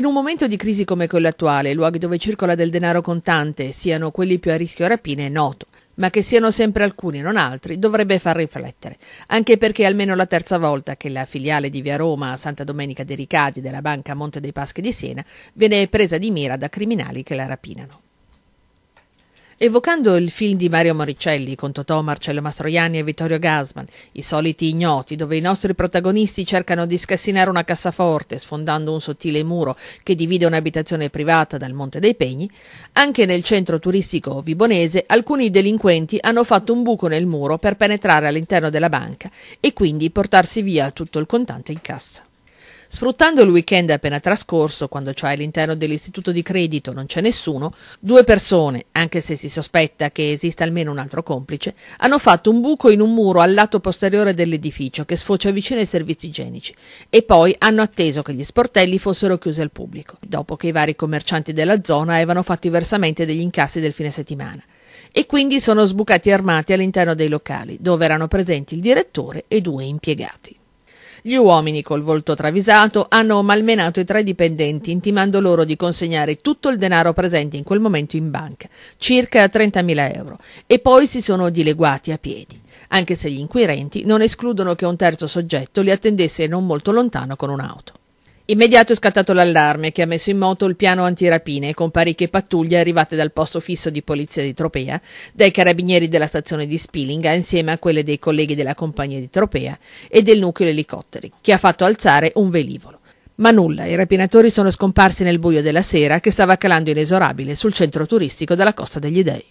che in un momento di crisi come quello attuale, i luoghi dove circola del denaro contante siano quelli più a rischio rapine è noto, ma che siano sempre alcuni, non altri, dovrebbe far riflettere, anche perché almeno la terza volta che la filiale di Via Roma a Santa Domenica dei Ricadi della Banca Monte dei Paschi di Siena viene presa di mira da criminali che la rapinano. Evocando il film di Mario Moricelli con Totò, Marcello Mastroianni e Vittorio Gasman, i soliti ignoti, dove i nostri protagonisti cercano di scassinare una cassaforte sfondando un sottile muro che divide un'abitazione privata dal Monte dei Pegni, anche nel centro turistico vibonese alcuni delinquenti hanno fatto un buco nel muro per penetrare all'interno della banca e quindi portarsi via tutto il contante in cassa. Sfruttando il weekend appena trascorso, quando cioè all'interno dell'istituto di credito non c'è nessuno, due persone, anche se si sospetta che esista almeno un altro complice, hanno fatto un buco in un muro al lato posteriore dell'edificio che sfocia vicino ai servizi igienici e poi hanno atteso che gli sportelli fossero chiusi al pubblico, dopo che i vari commercianti della zona avevano fatto i versamenti degli incassi del fine settimana e quindi sono sbucati armati all'interno dei locali, dove erano presenti il direttore e due impiegati. Gli uomini col volto travisato hanno malmenato i tre dipendenti intimando loro di consegnare tutto il denaro presente in quel momento in banca, circa 30.000 euro, e poi si sono dileguati a piedi, anche se gli inquirenti non escludono che un terzo soggetto li attendesse non molto lontano con un'auto. Immediato è scattato l'allarme che ha messo in moto il piano antirapine con parecchie pattuglie arrivate dal posto fisso di polizia di Tropea, dai carabinieri della stazione di Spilinga insieme a quelle dei colleghi della compagnia di Tropea e del nucleo elicotteri, che ha fatto alzare un velivolo. Ma nulla, i rapinatori sono scomparsi nel buio della sera che stava calando inesorabile sul centro turistico della Costa degli Dei.